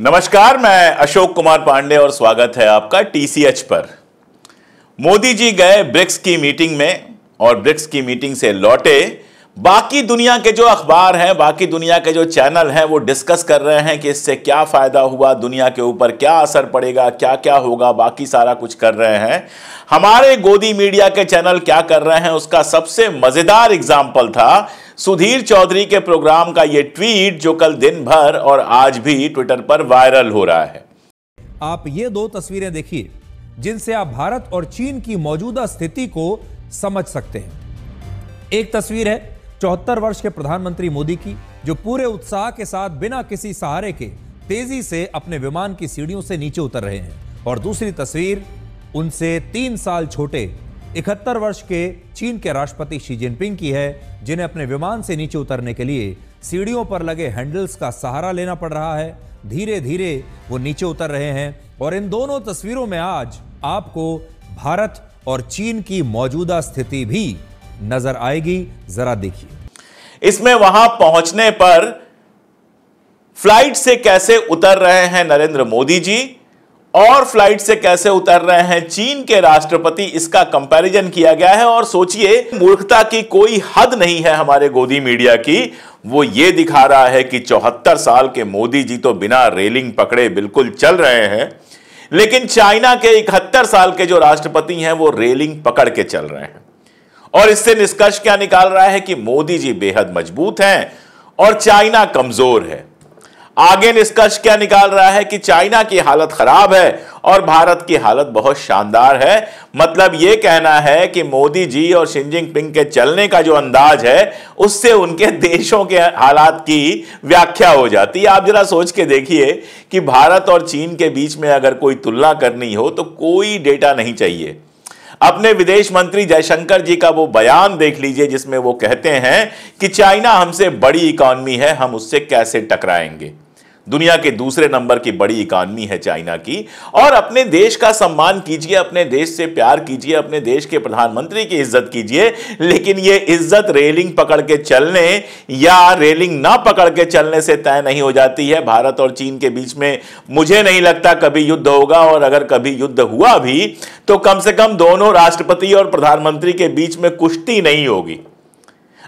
नमस्कार मैं अशोक कुमार पांडे और स्वागत है आपका टीसीएच पर मोदी जी गए ब्रिक्स की मीटिंग में और ब्रिक्स की मीटिंग से लौटे बाकी दुनिया के जो अखबार हैं बाकी दुनिया के जो चैनल हैं वो डिस्कस कर रहे हैं कि इससे क्या फ़ायदा हुआ दुनिया के ऊपर क्या असर पड़ेगा क्या क्या होगा बाकी सारा कुछ कर रहे हैं हमारे गोदी मीडिया के चैनल क्या कर रहे हैं उसका सबसे मज़ेदार एग्जाम्पल था सुधीर चौधरी के प्रोग्राम का ये ट्वीट जो कल दिन भर और आज भी ट्विटर पर वायरल हो रहा है आप ये दो तस्वीरें देखिए जिनसे आप भारत और चीन की मौजूदा स्थिति को समझ सकते हैं एक तस्वीर है चौहत्तर वर्ष के प्रधानमंत्री मोदी की जो पूरे उत्साह के साथ बिना किसी सहारे के तेजी से अपने विमान की सीढ़ियों से नीचे उतर रहे हैं और दूसरी तस्वीर उनसे तीन साल छोटे इकहत्तर वर्ष के चीन के राष्ट्रपति शी जिनपिंग की है जिन्हें अपने विमान से नीचे उतरने के लिए सीढ़ियों पर लगे हैंडल्स का सहारा लेना पड़ रहा है धीरे धीरे वो नीचे उतर रहे हैं और इन दोनों तस्वीरों में आज आपको भारत और चीन की मौजूदा स्थिति भी नजर आएगी जरा देखिए इसमें वहां पहुंचने पर फ्लाइट से कैसे उतर रहे हैं नरेंद्र मोदी जी और फ्लाइट से कैसे उतर रहे हैं चीन के राष्ट्रपति इसका कंपैरिजन किया गया है और सोचिए मूर्खता की कोई हद नहीं है हमारे गोदी मीडिया की वो ये दिखा रहा है कि चौहत्तर साल के मोदी जी तो बिना रेलिंग पकड़े बिल्कुल चल रहे हैं लेकिन चाइना के इकहत्तर साल के जो राष्ट्रपति हैं वो रेलिंग पकड़ के चल रहे हैं और इससे निष्कर्ष क्या निकाल रहा है कि मोदी जी बेहद मजबूत हैं और चाइना कमजोर है आगे निष्कर्ष क्या निकाल रहा है कि चाइना की हालत खराब है और भारत की हालत बहुत शानदार है मतलब ये कहना है कि मोदी जी और शिनजिंग पिंग के चलने का जो अंदाज है उससे उनके देशों के हालात की व्याख्या हो जाती है आप जरा सोच के देखिए कि भारत और चीन के बीच में अगर कोई तुलना करनी हो तो कोई डेटा नहीं चाहिए अपने विदेश मंत्री जयशंकर जी का वो बयान देख लीजिए जिसमें वो कहते हैं कि चाइना हमसे बड़ी इकॉनमी है हम उससे कैसे टकराएंगे दुनिया के दूसरे नंबर की बड़ी इकॉनमी है चाइना की और अपने देश का सम्मान कीजिए अपने देश से प्यार कीजिए अपने देश के प्रधानमंत्री की इज्जत कीजिए लेकिन ये इज्जत रेलिंग पकड़ के चलने या रेलिंग ना पकड़ के चलने से तय नहीं हो जाती है भारत और चीन के बीच में मुझे नहीं लगता कभी युद्ध होगा और अगर कभी युद्ध हुआ भी तो कम से कम दोनों राष्ट्रपति और प्रधानमंत्री के बीच में कुश्ती नहीं होगी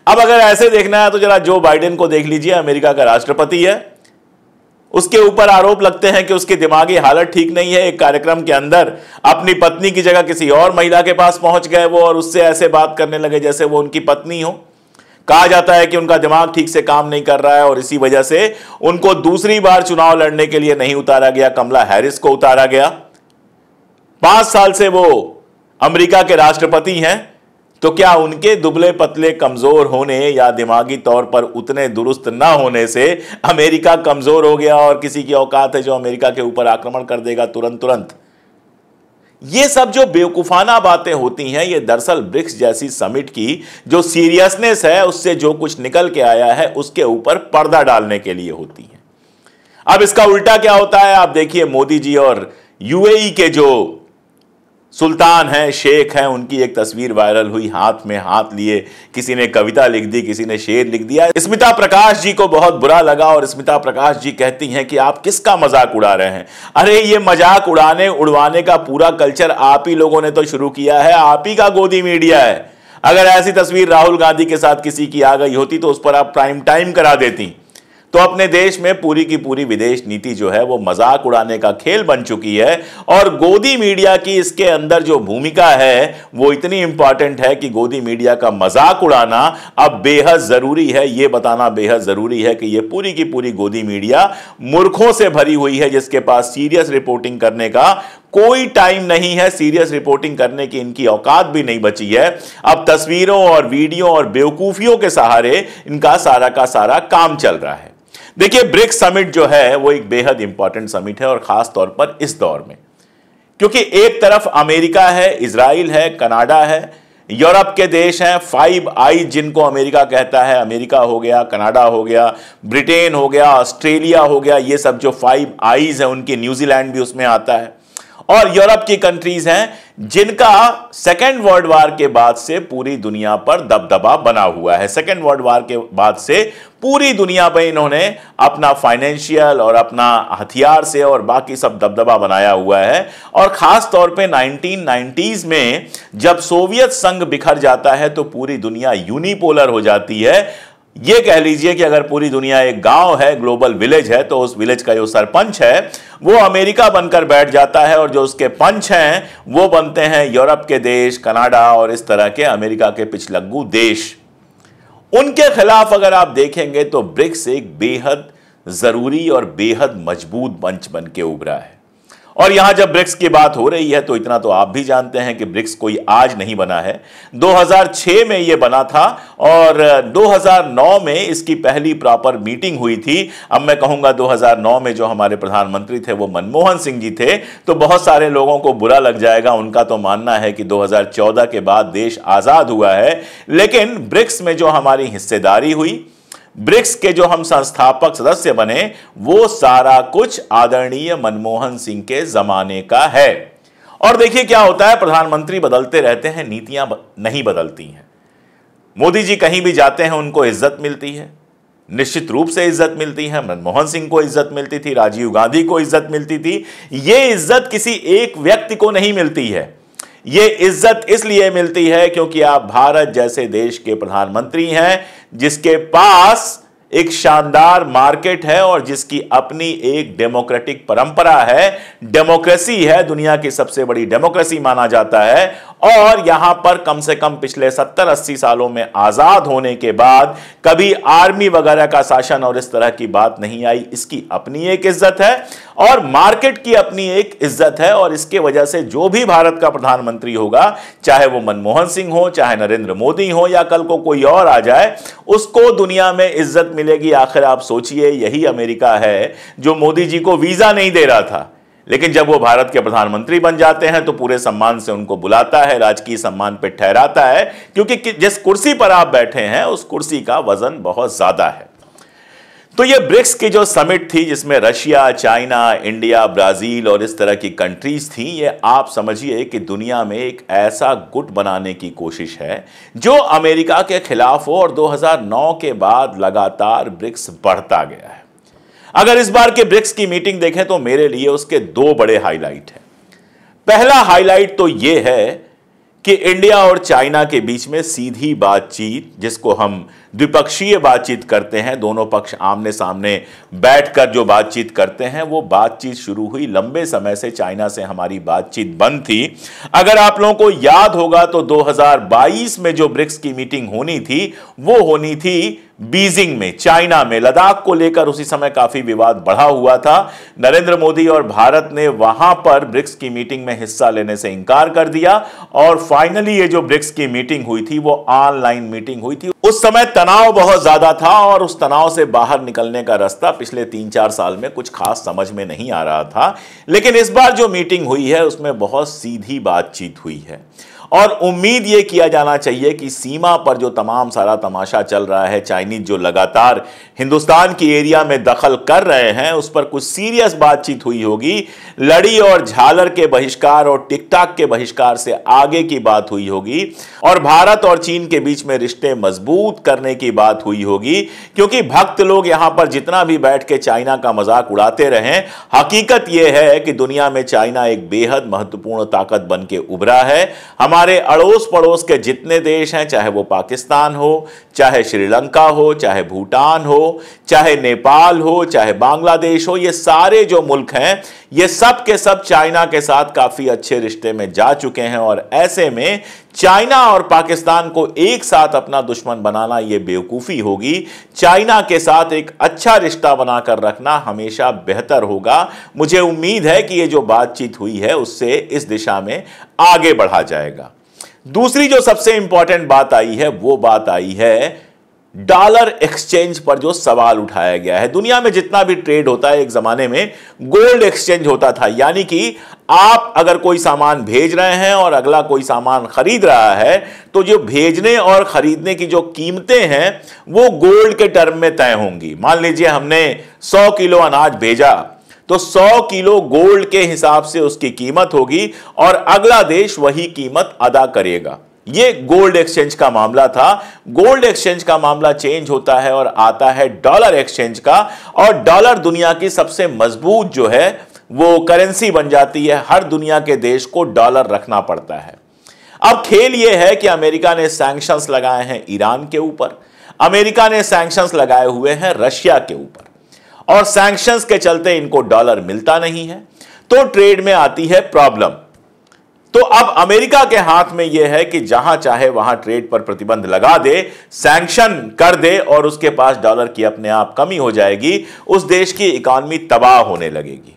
अब अगर ऐसे देखना है तो जरा जो बाइडेन को देख लीजिए अमेरिका का राष्ट्रपति है उसके ऊपर आरोप लगते हैं कि उसकी दिमागी हालत ठीक नहीं है एक कार्यक्रम के अंदर अपनी पत्नी की जगह किसी और महिला के पास पहुंच गए वो और उससे ऐसे बात करने लगे जैसे वो उनकी पत्नी हो कहा जाता है कि उनका दिमाग ठीक से काम नहीं कर रहा है और इसी वजह से उनको दूसरी बार चुनाव लड़ने के लिए नहीं उतारा गया कमला हैरिस को उतारा गया पांच साल से वो अमेरिका के राष्ट्रपति हैं तो क्या उनके दुबले पतले कमजोर होने या दिमागी तौर पर उतने दुरुस्त ना होने से अमेरिका कमजोर हो गया और किसी की औकात है जो अमेरिका के ऊपर आक्रमण कर देगा तुरंत तुरंत ये सब जो बेवकूफाना बातें होती हैं ये दरअसल ब्रिक्स जैसी समिट की जो सीरियसनेस है उससे जो कुछ निकल के आया है उसके ऊपर पर्दा डालने के लिए होती है अब इसका उल्टा क्या होता है आप देखिए मोदी जी और यूएई के जो सुल्तान हैं शेख हैं उनकी एक तस्वीर वायरल हुई हाथ में हाथ लिए किसी ने कविता लिख दी किसी ने शेर लिख दिया स्मिता प्रकाश जी को बहुत बुरा लगा और स्मिता प्रकाश जी कहती हैं कि आप किसका मजाक उड़ा रहे हैं अरे ये मजाक उड़ाने उड़वाने का पूरा कल्चर आप ही लोगों ने तो शुरू किया है आप ही का गोदी मीडिया है अगर ऐसी तस्वीर राहुल गांधी के साथ किसी की आ गई होती तो उस पर आप प्राइम टाइम करा देती तो अपने देश में पूरी की पूरी विदेश नीति जो है वो मजाक उड़ाने का खेल बन चुकी है और गोदी मीडिया की इसके अंदर जो भूमिका है वो इतनी इंपॉर्टेंट है कि गोदी मीडिया का मजाक उड़ाना अब बेहद जरूरी है ये बताना बेहद जरूरी है कि ये पूरी की पूरी गोदी मीडिया मूर्खों से भरी हुई है जिसके पास सीरियस रिपोर्टिंग करने का कोई टाइम नहीं है सीरियस रिपोर्टिंग करने की इनकी औकात भी नहीं बची है अब तस्वीरों और वीडियो और बेवकूफियों के सहारे इनका सारा का सारा काम चल रहा है देखिए ब्रिक्स समिट जो है वो एक बेहद इंपॉर्टेंट समिट है और खास तौर पर इस दौर में क्योंकि एक तरफ अमेरिका है इसराइल है कनाडा है यूरोप के देश हैं फाइव आई जिनको अमेरिका कहता है अमेरिका हो गया कनाडा हो गया ब्रिटेन हो गया ऑस्ट्रेलिया हो गया ये सब जो फाइव आईज हैं उनके न्यूजीलैंड भी उसमें आता है और यूरोप की कंट्रीज हैं जिनका सेकेंड वर्ल्ड वार के बाद से पूरी दुनिया पर दबदबा बना हुआ है सेकेंड वर्ल्ड वार के बाद से पूरी दुनिया पर इन्होंने अपना फाइनेंशियल और अपना हथियार से और बाकी सब दबदबा बनाया हुआ है और ख़ास तौर पे 1990s में जब सोवियत संघ बिखर जाता है तो पूरी दुनिया यूनिपोलर हो जाती है ये कह लीजिए कि अगर पूरी दुनिया एक गांव है ग्लोबल विलेज है तो उस विलेज का जो सरपंच है वो अमेरिका बनकर बैठ जाता है और जो उसके पंच हैं वो बनते हैं यूरोप के देश कनाडा और इस तरह के अमेरिका के पिछलग्गू देश उनके खिलाफ अगर आप देखेंगे तो ब्रिक्स एक बेहद ज़रूरी और बेहद मजबूत मंच बन के उभरा है और यहां जब ब्रिक्स की बात हो रही है तो इतना तो आप भी जानते हैं कि ब्रिक्स कोई आज नहीं बना है 2006 में यह बना था और 2009 में इसकी पहली प्रॉपर मीटिंग हुई थी अब मैं कहूंगा 2009 में जो हमारे प्रधानमंत्री थे वो मनमोहन सिंह जी थे तो बहुत सारे लोगों को बुरा लग जाएगा उनका तो मानना है कि 2014 के बाद देश आजाद हुआ है लेकिन ब्रिक्स में जो हमारी हिस्सेदारी हुई ब्रिक्स के जो हम संस्थापक सदस्य बने वो सारा कुछ आदरणीय मनमोहन सिंह के जमाने का है और देखिए क्या होता है प्रधानमंत्री बदलते रहते हैं नीतियां नहीं बदलती हैं मोदी जी कहीं भी जाते हैं उनको इज्जत मिलती है निश्चित रूप से इज्जत मिलती है मनमोहन सिंह को इज्जत मिलती थी राजीव गांधी को इज्जत मिलती थी ये इज्जत किसी एक व्यक्ति को नहीं मिलती है ये इज्जत इसलिए मिलती है क्योंकि आप भारत जैसे देश के प्रधानमंत्री हैं जिसके पास एक शानदार मार्केट है और जिसकी अपनी एक डेमोक्रेटिक परंपरा है डेमोक्रेसी है दुनिया की सबसे बड़ी डेमोक्रेसी माना जाता है और यहां पर कम से कम पिछले 70-80 सालों में आजाद होने के बाद कभी आर्मी वगैरह का शासन और इस तरह की बात नहीं आई इसकी अपनी एक इज्जत है और मार्केट की अपनी एक इज्जत है और इसके वजह से जो भी भारत का प्रधानमंत्री होगा चाहे वो मनमोहन सिंह हो चाहे नरेंद्र मोदी हो या कल को कोई और आ जाए उसको दुनिया में इज्जत मिलेगी आखिर आप सोचिए यही अमेरिका है जो मोदी जी को वीजा नहीं दे रहा था लेकिन जब वो भारत के प्रधानमंत्री बन जाते हैं तो पूरे सम्मान से उनको बुलाता है राजकीय सम्मान पर ठहराता है क्योंकि जिस कुर्सी पर आप बैठे हैं उस कुर्सी का वजन बहुत ज़्यादा है तो ये ब्रिक्स की जो समिट थी जिसमें रशिया चाइना इंडिया ब्राज़ील और इस तरह की कंट्रीज थी ये आप समझिए कि दुनिया में एक ऐसा गुट बनाने की कोशिश है जो अमेरिका के खिलाफ हो और 2009 के बाद लगातार ब्रिक्स बढ़ता गया है अगर इस बार के ब्रिक्स की मीटिंग देखें तो मेरे लिए उसके दो बड़े हाईलाइट हैं पहला हाईलाइट तो यह है कि इंडिया और चाइना के बीच में सीधी बातचीत जिसको हम द्विपक्षीय बातचीत करते हैं दोनों पक्ष आमने सामने बैठकर जो बातचीत करते हैं वो बातचीत शुरू हुई लंबे समय से चाइना से हमारी बातचीत बंद थी अगर आप लोगों को याद होगा तो 2022 में जो ब्रिक्स की मीटिंग होनी थी वो होनी थी बीजिंग में चाइना में लद्दाख को लेकर उसी समय काफी विवाद बढ़ा हुआ था नरेंद्र मोदी और भारत ने वहां पर ब्रिक्स की मीटिंग में हिस्सा लेने से इंकार कर दिया और फाइनली ये जो ब्रिक्स की मीटिंग हुई थी वो ऑनलाइन मीटिंग हुई थी उस समय तनाव बहुत ज्यादा था और उस तनाव से बाहर निकलने का रास्ता पिछले तीन चार साल में कुछ खास समझ में नहीं आ रहा था लेकिन इस बार जो मीटिंग हुई है उसमें बहुत सीधी बातचीत हुई है और उम्मीद ये किया जाना चाहिए कि सीमा पर जो तमाम सारा तमाशा चल रहा है चाइनीज जो लगातार हिंदुस्तान की एरिया में दखल कर रहे हैं उस पर कुछ सीरियस बातचीत हुई होगी लड़ी और झालर के बहिष्कार और टिकटाक के बहिष्कार से आगे की बात हुई होगी और भारत और चीन के बीच में रिश्ते मजबूत करने की बात हुई होगी क्योंकि भक्त लोग यहां पर जितना भी बैठ के चाइना का मजाक उड़ाते रहे हकीकत यह है कि दुनिया में चाइना एक बेहद महत्वपूर्ण ताकत बन के उभरा है हमारे हमारे अड़ोस पड़ोस के जितने देश हैं चाहे वो पाकिस्तान हो चाहे श्रीलंका हो चाहे भूटान हो चाहे नेपाल हो चाहे बांग्लादेश हो ये सारे जो मुल्क हैं ये सब के सब चाइना के साथ काफ़ी अच्छे रिश्ते में जा चुके हैं और ऐसे में चाइना और पाकिस्तान को एक साथ अपना दुश्मन बनाना यह बेवकूफ़ी होगी चाइना के साथ एक अच्छा रिश्ता बनाकर रखना हमेशा बेहतर होगा मुझे उम्मीद है कि यह जो बातचीत हुई है उससे इस दिशा में आगे बढ़ा जाएगा दूसरी जो सबसे इंपॉर्टेंट बात आई है वो बात आई है डॉलर एक्सचेंज पर जो सवाल उठाया गया है दुनिया में जितना भी ट्रेड होता है एक जमाने में गोल्ड एक्सचेंज होता था यानी कि आप अगर कोई सामान भेज रहे हैं और अगला कोई सामान खरीद रहा है तो जो भेजने और खरीदने की जो कीमतें हैं वो गोल्ड के टर्म में तय होंगी मान लीजिए हमने 100 किलो अनाज भेजा तो 100 किलो गोल्ड के हिसाब से उसकी कीमत होगी और अगला देश वही कीमत अदा करेगा ये गोल्ड एक्सचेंज का मामला था गोल्ड एक्सचेंज का मामला चेंज होता है और आता है डॉलर एक्सचेंज का और डॉलर दुनिया की सबसे मजबूत जो है वो करेंसी बन जाती है हर दुनिया के देश को डॉलर रखना पड़ता है अब खेल ये है कि अमेरिका ने सैंक्शंस लगाए हैं ईरान के ऊपर अमेरिका ने सैंक्शंस लगाए हुए हैं रशिया के ऊपर और सैंक्शंस के चलते इनको डॉलर मिलता नहीं है तो ट्रेड में आती है प्रॉब्लम तो अब अमेरिका के हाथ में यह है कि जहां चाहे वहां ट्रेड पर प्रतिबंध लगा दे सैंक्शन कर दे और उसके पास डॉलर की अपने आप कमी हो जाएगी उस देश की इकॉनमी तबाह होने लगेगी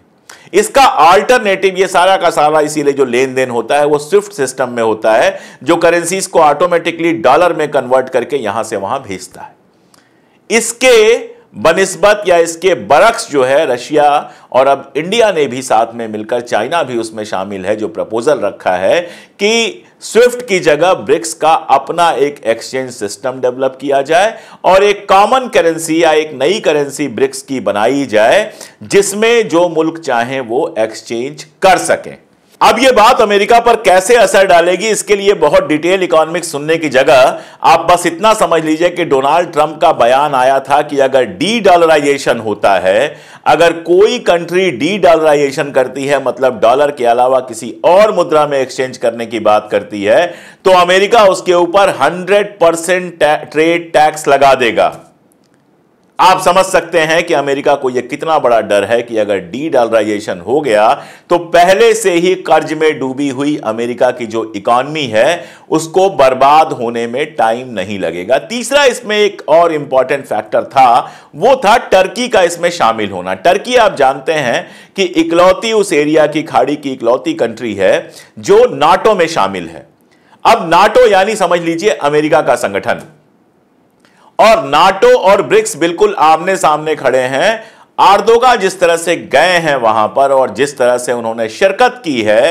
इसका अल्टरनेटिव ये सारा का सारा इसीलिए जो लेन देन होता है वो स्विफ्ट सिस्टम में होता है जो करेंसीज को ऑटोमेटिकली डॉलर में कन्वर्ट करके यहां से वहां भेजता है इसके बनस्बत या इसके बरक्स जो है रशिया और अब इंडिया ने भी साथ में मिलकर चाइना भी उसमें शामिल है जो प्रपोजल रखा है कि स्विफ्ट की जगह ब्रिक्स का अपना एक एक्सचेंज सिस्टम डेवलप किया जाए और एक कॉमन करेंसी या एक नई करेंसी ब्रिक्स की बनाई जाए जिसमें जो मुल्क चाहें वो एक्सचेंज कर सकें अब ये बात अमेरिका पर कैसे असर डालेगी इसके लिए बहुत डिटेल इकोनॉमिक सुनने की जगह आप बस इतना समझ लीजिए कि डोनाल्ड ट्रंप का बयान आया था कि अगर डी डॉलराइजेशन होता है अगर कोई कंट्री डी डॉलराइजेशन करती है मतलब डॉलर के अलावा किसी और मुद्रा में एक्सचेंज करने की बात करती है तो अमेरिका उसके ऊपर हंड्रेड परसेंट ट्रेड टैक्स लगा देगा आप समझ सकते हैं कि अमेरिका को यह कितना बड़ा डर है कि अगर डी डॉलराइजेशन हो गया तो पहले से ही कर्ज में डूबी हुई अमेरिका की जो इकॉनमी है उसको बर्बाद होने में टाइम नहीं लगेगा तीसरा इसमें एक और इंपॉर्टेंट फैक्टर था वो था टर्की का इसमें शामिल होना टर्की आप जानते हैं कि इकलौती उस एरिया की खाड़ी की इकलौती कंट्री है जो नाटो में शामिल है अब नाटो यानी समझ लीजिए अमेरिका का संगठन और नाटो और ब्रिक्स बिल्कुल आमने सामने खड़े हैं आर्दोगा जिस तरह से गए हैं वहां पर और जिस तरह से उन्होंने शिरकत की है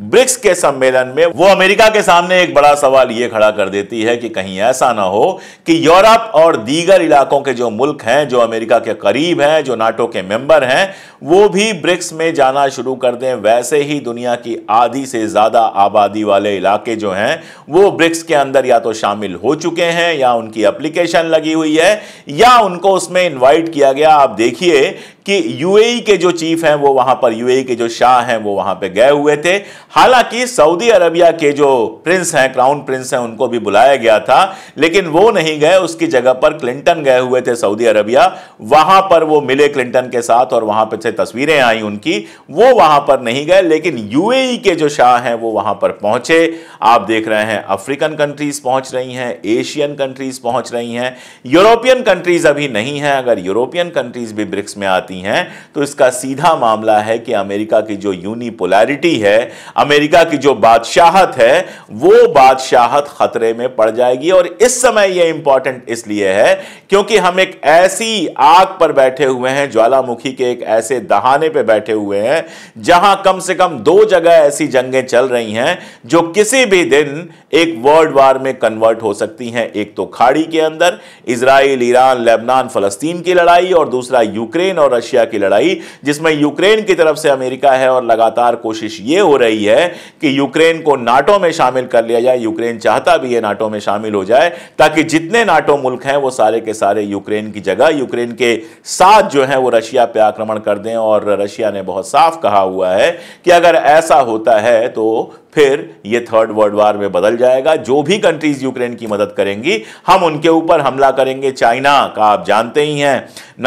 ब्रिक्स के सम्मेलन में वो अमेरिका के सामने एक बड़ा सवाल ये खड़ा कर देती है कि कहीं ऐसा ना हो कि यूरोप और दीगर इलाकों के जो मुल्क हैं जो अमेरिका के करीब हैं जो नाटो के मेंबर हैं वो भी ब्रिक्स में जाना शुरू कर दें वैसे ही दुनिया की आधी से ज़्यादा आबादी वाले इलाके जो हैं वो ब्रिक्स के अंदर या तो शामिल हो चुके हैं या उनकी अप्लीकेशन लगी हुई है या उनको उसमें इन्वाइट किया गया आप देखिए कि यूएई e के जो चीफ हैं वो वहां पर यूएई e के जो शाह हैं वो वहां पे गए हुए थे हालांकि सऊदी अरबिया के जो प्रिंस हैं क्राउन प्रिंस हैं उनको भी बुलाया गया था लेकिन वो नहीं गए उसकी जगह पर क्लिंटन गए हुए थे सऊदी अरबिया वहां पर वो मिले क्लिंटन के साथ और वहां पर से तस्वीरें आई उनकी वो वहां पर नहीं गए लेकिन यूएई e के जो शाह हैं वो वहां पर पहुंचे आप देख रहे हैं अफ्रीकन कंट्रीज पहुंच रही हैं एशियन कंट्रीज पहुंच रही हैं यूरोपियन कंट्रीज अभी नहीं है अगर यूरोपियन कंट्रीज भी ब्रिक्स में आती नहीं है तो इसका सीधा मामला है कि अमेरिका की जो यूनिपोलैरिटी है अमेरिका की जो बादशाहत है वो बादशाहत खतरे में पड़ जाएगी और इस समय यह इंपॉर्टेंट इसलिए है क्योंकि हम एक ऐसी आग पर बैठे हुए हैं ज्वालामुखी के एक ऐसे दहाने पर बैठे हुए हैं जहां कम से कम दो जगह ऐसी जंगें चल रही हैं जो किसी भी दिन एक वर्ल्ड वार में कन्वर्ट हो सकती हैं एक तो खाड़ी के अंदर इसराइल ईरान लेबनान फलस्तीन की लड़ाई और दूसरा यूक्रेन और रशिया रशिया की लड़ाई जिसमें यूक्रेन की तरफ से अमेरिका है और लगातार कोशिश ये हो रही है कि यूक्रेन को नाटो में शामिल कर लिया जाए यूक्रेन चाहता भी है नाटो में शामिल हो जाए ताकि जितने नाटो मुल्क हैं वो सारे के सारे यूक्रेन की जगह यूक्रेन के साथ जो है वो रशिया पे आक्रमण कर दें और रशिया ने बहुत साफ कहा हुआ है कि अगर ऐसा होता है तो फिर ये थर्ड वर्ल्ड वार में बदल जाएगा जो भी कंट्रीज यूक्रेन की मदद करेंगी हम उनके ऊपर हमला करेंगे चाइना का आप जानते ही हैं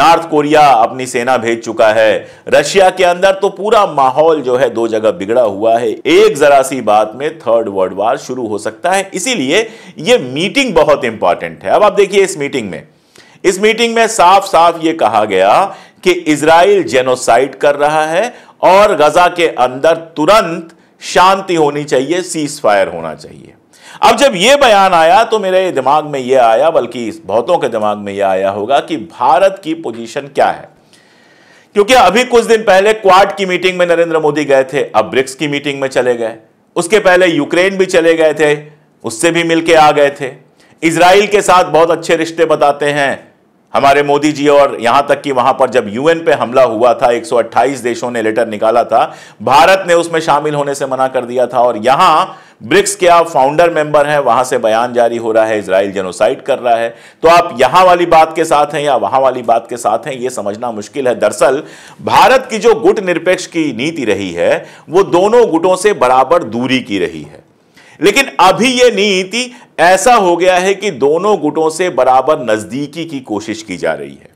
नॉर्थ कोरिया अपनी सेना भेज चुका है रशिया के अंदर तो पूरा माहौल जो है दो जगह बिगड़ा हुआ है एक जरा सी बात में थर्ड वर्ल्ड वार शुरू हो सकता है इसीलिए यह मीटिंग बहुत इंपॉर्टेंट है अब आप देखिए इस मीटिंग में इस मीटिंग में साफ साफ यह कहा गया कि इसराइल जेनोसाइड कर रहा है और गजा के अंदर तुरंत शांति होनी चाहिए सीज फायर होना चाहिए अब जब यह बयान आया तो मेरे दिमाग में यह आया बल्कि बहुतों के दिमाग में यह आया होगा कि भारत की पोजीशन क्या है क्योंकि अभी कुछ दिन पहले क्वाड की मीटिंग में नरेंद्र मोदी गए थे अब ब्रिक्स की मीटिंग में चले गए उसके पहले यूक्रेन भी चले गए थे उससे भी मिलके आ गए थे इसराइल के साथ बहुत अच्छे रिश्ते बताते हैं हमारे मोदी जी और यहां तक कि वहां पर जब यूएन पे हमला हुआ था 128 देशों ने लेटर निकाला था भारत ने उसमें शामिल होने से मना कर दिया था और यहां ब्रिक्स के आप फाउंडर मेंबर हैं वहां से बयान जारी हो रहा है इसराइल जेनोसाइड कर रहा है तो आप यहां वाली बात के साथ हैं या वहां वाली बात के साथ हैं ये समझना मुश्किल है दरअसल भारत की जो गुट निरपेक्ष की नीति रही है वो दोनों गुटों से बराबर दूरी की रही है लेकिन अभी यह नीति ऐसा हो गया है कि दोनों गुटों से बराबर नजदीकी की कोशिश की जा रही है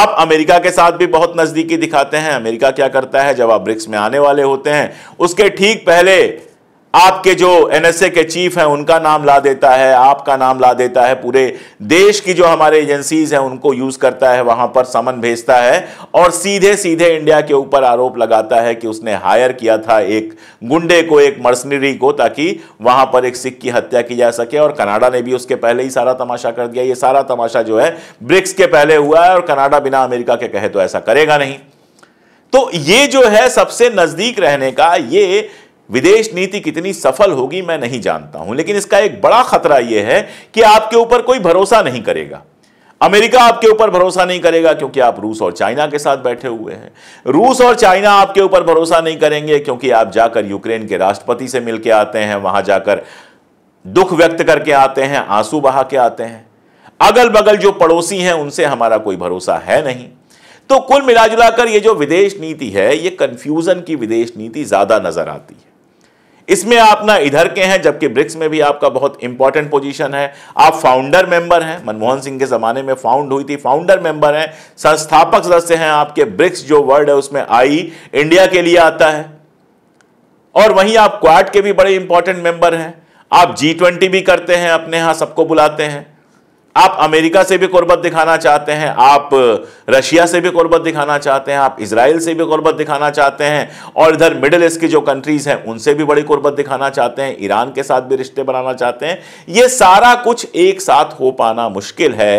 आप अमेरिका के साथ भी बहुत नजदीकी दिखाते हैं अमेरिका क्या करता है जब आप ब्रिक्स में आने वाले होते हैं उसके ठीक पहले आपके जो एनएसए के चीफ हैं उनका नाम ला देता है आपका नाम ला देता है पूरे देश की जो हमारे एजेंसीज हैं उनको यूज़ करता है वहां पर समन भेजता है और सीधे सीधे इंडिया के ऊपर आरोप लगाता है कि उसने हायर किया था एक गुंडे को एक मर्सनरी को ताकि वहां पर एक सिख की हत्या की जा सके और कनाडा ने भी उसके पहले ही सारा तमाशा कर दिया ये सारा तमाशा जो है ब्रिक्स के पहले हुआ है और कनाडा बिना अमेरिका के कहे तो ऐसा करेगा नहीं तो ये जो है सबसे नज़दीक रहने का ये विदेश नीति कितनी सफल होगी मैं नहीं जानता हूं लेकिन इसका एक बड़ा खतरा यह है कि आपके ऊपर कोई भरोसा नहीं करेगा अमेरिका आपके ऊपर भरोसा नहीं करेगा क्योंकि आप रूस और चाइना के साथ बैठे हुए हैं रूस और चाइना आपके ऊपर भरोसा नहीं करेंगे क्योंकि आप जाकर यूक्रेन के राष्ट्रपति से मिलकर आते हैं वहां जाकर दुख व्यक्त करके आते हैं आंसू बहा के आते हैं अगल बगल जो पड़ोसी हैं उनसे हमारा कोई भरोसा है नहीं तो कुल मिलाजुलाकर कर ये जो विदेश नीति है ये कंफ्यूजन की विदेश नीति ज्यादा नजर आती है इसमें आप ना इधर के हैं जबकि ब्रिक्स में भी आपका बहुत इंपॉर्टेंट पोजीशन है आप फाउंडर मेंबर हैं मनमोहन सिंह के ज़माने में फाउंड हुई थी फाउंडर मेंबर हैं संस्थापक सदस्य हैं आपके ब्रिक्स जो वर्ड है उसमें आई इंडिया के लिए आता है और वहीं आप क्वाड के भी बड़े इंपॉर्टेंट मेंबर हैं आप जी ट्वेंटी भी करते हैं अपने यहां सबको बुलाते हैं आप अमेरिका से भी कुर्बत दिखाना चाहते हैं आप रशिया से भी कुर्बत दिखाना चाहते हैं आप इसराइल से भी कुर्बत दिखाना चाहते हैं और इधर मिडिल ईस्ट की जो कंट्रीज़ हैं उनसे भी बड़ी कुर्बत दिखाना चाहते हैं ईरान के साथ भी रिश्ते बनाना चाहते हैं ये सारा कुछ एक साथ हो पाना मुश्किल है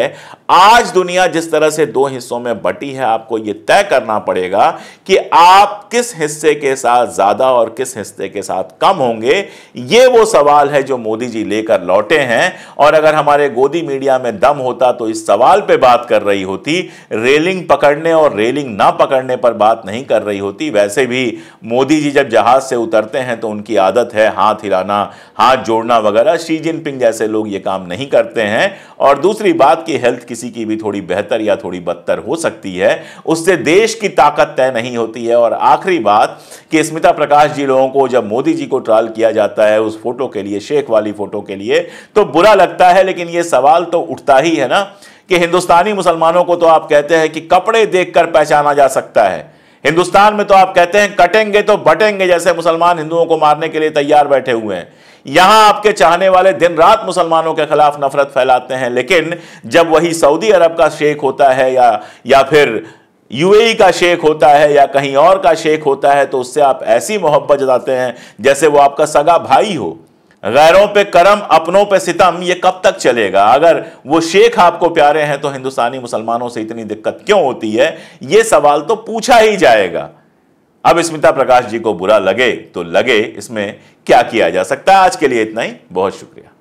आज दुनिया जिस तरह से दो हिस्सों में बटी है आपको ये तय करना पड़ेगा कि आप किस हिस्से के साथ ज़्यादा और किस हिस्से के साथ कम होंगे ये वो सवाल है जो मोदी जी लेकर लौटे हैं और अगर हमारे गोदी मीडिया में दम होता तो इस सवाल पे बात कर रही होती रेलिंग पकड़ने और रेलिंग ना पकड़ने पर बात नहीं कर रही होती वैसे भी मोदी जी जब जहाज से उतरते हैं तो उनकी आदत है हाथ हिलाना हाथ जोड़ना वगैरह शी जिनपिंग जैसे लोग ये काम नहीं करते हैं और दूसरी बात कि हेल्थ किसी की भी थोड़ी बेहतर या थोड़ी बदतर हो सकती है उससे देश की ताकत तय नहीं होती है और आखिरी बात कि स्मिता प्रकाश जी लोगों को जब मोदी जी को ट्रायल किया जाता है उस फोटो के लिए शेख वाली फोटो के लिए तो बुरा लगता है लेकिन ये सवाल तो उठता ही है ना कि हिंदुस्तानी मुसलमानों को तो आप कहते हैं कि कपड़े देखकर पहचाना जा सकता है हिंदुस्तान में तो आप कहते हैं कटेंगे तो बटेंगे जैसे मुसलमान हिंदुओं को मारने के लिए तैयार बैठे हुए हैं यहां आपके चाहने वाले दिन रात मुसलमानों के खिलाफ नफरत फैलाते हैं लेकिन जब वही सऊदी अरब का शेख होता है या या फिर यूएई का शेख होता है या कहीं और का शेख होता है तो उससे आप ऐसी मोहब्बत जताते हैं जैसे वो आपका सगा भाई हो गैरों पे करम अपनों पे सितम ये कब तक चलेगा अगर वो शेख आपको प्यारे हैं तो हिंदुस्तानी मुसलमानों से इतनी दिक्कत क्यों होती है ये सवाल तो पूछा ही जाएगा अब स्मिता प्रकाश जी को बुरा लगे तो लगे इसमें क्या किया जा सकता है आज के लिए इतना ही बहुत शुक्रिया